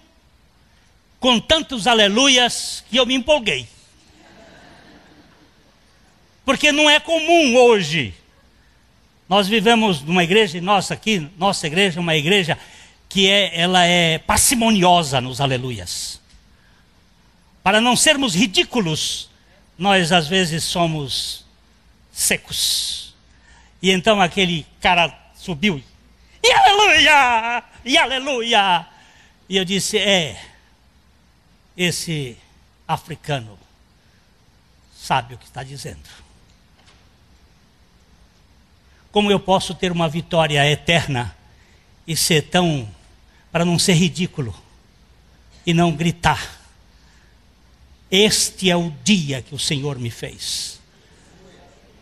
com tantos aleluias que eu me empolguei. Porque não é comum hoje nós vivemos numa igreja, nossa aqui, nossa igreja, uma igreja que é, ela é parcimoniosa nos aleluias. Para não sermos ridículos, nós às vezes somos secos. E então aquele cara subiu e aleluia! E aleluia! E eu disse: é, esse africano sabe o que está dizendo. Como eu posso ter uma vitória eterna e ser tão. para não ser ridículo e não gritar? Este é o dia que o Senhor me fez.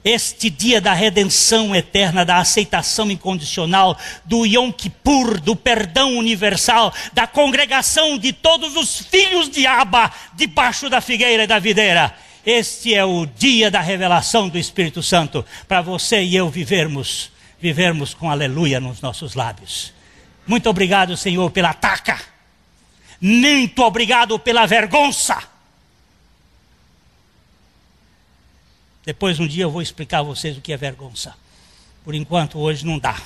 Este dia da redenção eterna, da aceitação incondicional, do Yom Kippur, do perdão universal, da congregação de todos os filhos de Abba, debaixo da figueira e da videira. Este é o dia da revelação do Espírito Santo para você e eu vivermos, vivermos com aleluia nos nossos lábios. Muito obrigado, Senhor, pela taca. Muito obrigado pela vergonha. Depois um dia eu vou explicar a vocês o que é vergonha. Por enquanto hoje não dá.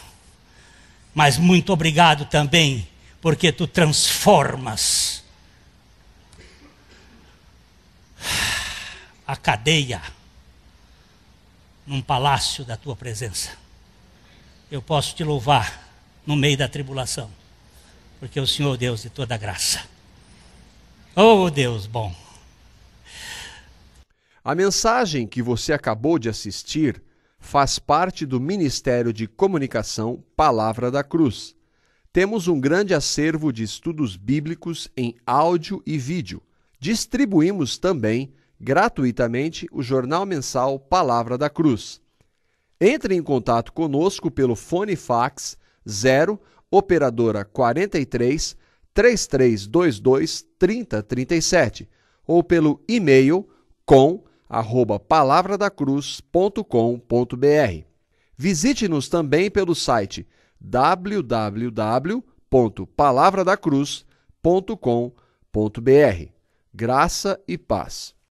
Mas muito obrigado também, porque tu transformas a cadeia num palácio da tua presença. Eu posso te louvar no meio da tribulação, porque o Senhor é Deus de toda graça. Oh Deus bom. A mensagem que você acabou de assistir faz parte do Ministério de Comunicação Palavra da Cruz. Temos um grande acervo de estudos bíblicos em áudio e vídeo. Distribuímos também gratuitamente o jornal mensal Palavra da Cruz. Entre em contato conosco pelo fone fax 0 operadora 43 3322 3037 ou pelo e-mail com arroba palavradacruz.com.br. Visite-nos também pelo site www.palavradacruz.com.br. Graça e paz.